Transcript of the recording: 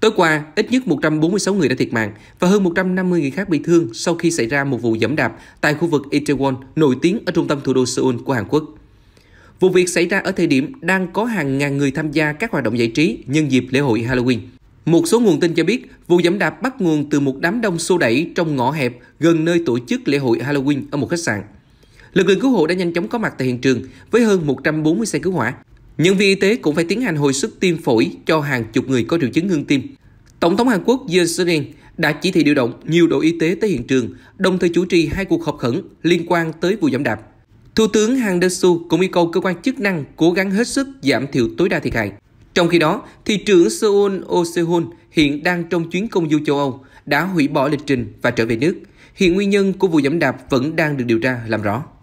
Tối qua, ít nhất 146 người đã thiệt mạng và hơn 150 người khác bị thương sau khi xảy ra một vụ dẫm đạp tại khu vực Itaewon nổi tiếng ở trung tâm thủ đô Seoul của Hàn Quốc. Vụ việc xảy ra ở thời điểm đang có hàng ngàn người tham gia các hoạt động giải trí nhân dịp lễ hội Halloween. Một số nguồn tin cho biết, vụ dẫm đạp bắt nguồn từ một đám đông xô đẩy trong ngõ hẹp gần nơi tổ chức lễ hội Halloween ở một khách sạn. Lực lượng cứu hộ đã nhanh chóng có mặt tại hiện trường với hơn 140 xe cứu hỏa Nhân viên y tế cũng phải tiến hành hồi sức tim phổi cho hàng chục người có triệu chứng ngưng tim. Tổng thống Hàn Quốc Yoon suk yeol đã chỉ thị điều động nhiều đội y tế tới hiện trường, đồng thời chủ trì hai cuộc họp khẩn liên quan tới vụ giảm đạp. Thủ tướng Han Dae-su cũng yêu cầu cơ quan chức năng cố gắng hết sức giảm thiểu tối đa thiệt hại. Trong khi đó, thị trưởng Seoul Oh se Sehun hiện đang trong chuyến công du châu Âu, đã hủy bỏ lịch trình và trở về nước. Hiện nguyên nhân của vụ giảm đạp vẫn đang được điều tra làm rõ.